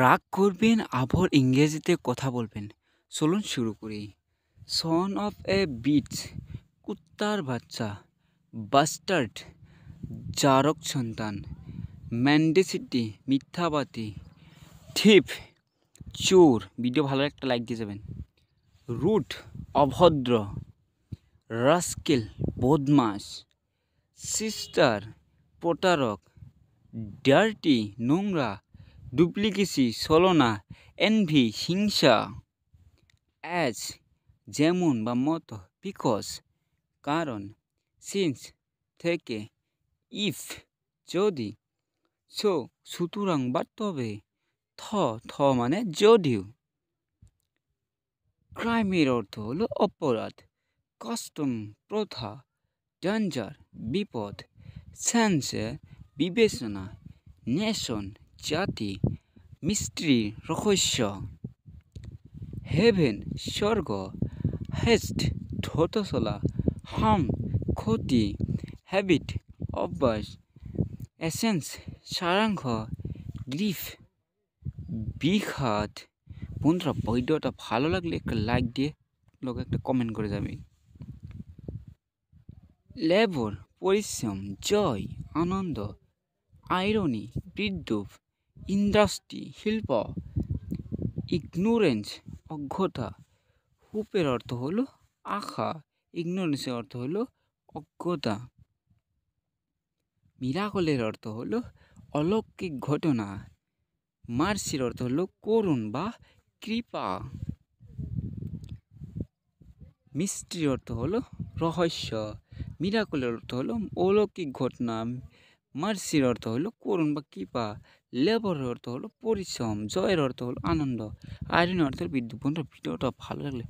রাগ করবেন আবার ইংরেজিতে কথা বলবেন চলুন শুরু করি সন অফ এ বিচ কুত্তার বাচ্চা বাস্টার্ড জারক সন্তান ম্যান্ডেসিটি মিথ্যাবাতি থিপ চোর ভিডিও ভালো একটা লাইক দিয়ে যাবেন রুট অভদ্র রাস্কেল বদমাস সিস্টার প্রতারক ডার্টি নোংরা ডুপ্লিকেসি সলনা এনভি হিংসা অ্যাজ যেমন বা মত বিকজ কারণ সিন্স থেকে ইফ যদি সো সুতরাং বা তবে থ থ মানে যদিও ক্রাইমের অর্থ হল অপরাধ কাস্টম প্রথা ডেঞ্জার বিপদ সেন্সে বিবেচনা নেশন জাতি মিস্ট্রি রহস্য হেভেন স্বর্গ হেস্ট ধতসলা হাম ক্ষতি হ্যাবিট অভ্যাস এসেন্স সারাংশ গ্রিফ বিঘাত বন্ধুরা ভিডিওটা ভালো লাগলে একটা লাইক দিয়ে লোক একটা কমেন্ট করে যাবে লেবর পরিশ্রম জয় আনন্দ আইরনি বিদ্যুৎ ইন্ডাস্ট্রি শিল্প ইগনোরেন্স অজ্ঞতা হুপের অর্থ হল আখা ইগনোরেন্সের অর্থ হল অজ্ঞতা মিরাকলের অর্থ হল অলৌকিক ঘটনা মার্সির অর্থ হল করুণ বা কৃপা মিস্ট্রি অর্থ হল রহস্য মিরাকলের অর্থ হল অলৌকিক ঘটনা মার্সির অর্থ হলো করুণ বা কৃপা লেবরের অর্থ হলো পরিশ্রম জয়ের অর্থ হলো আনন্দ আয়রন অর্থ বিদ্যুৎ বন্ধুরা ভিডিওটা ভালো লাগলে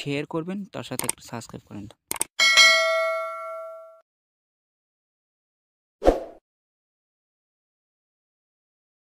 শেয়ার করবেন তার সাথে একটু সাবস্ক্রাইব করেন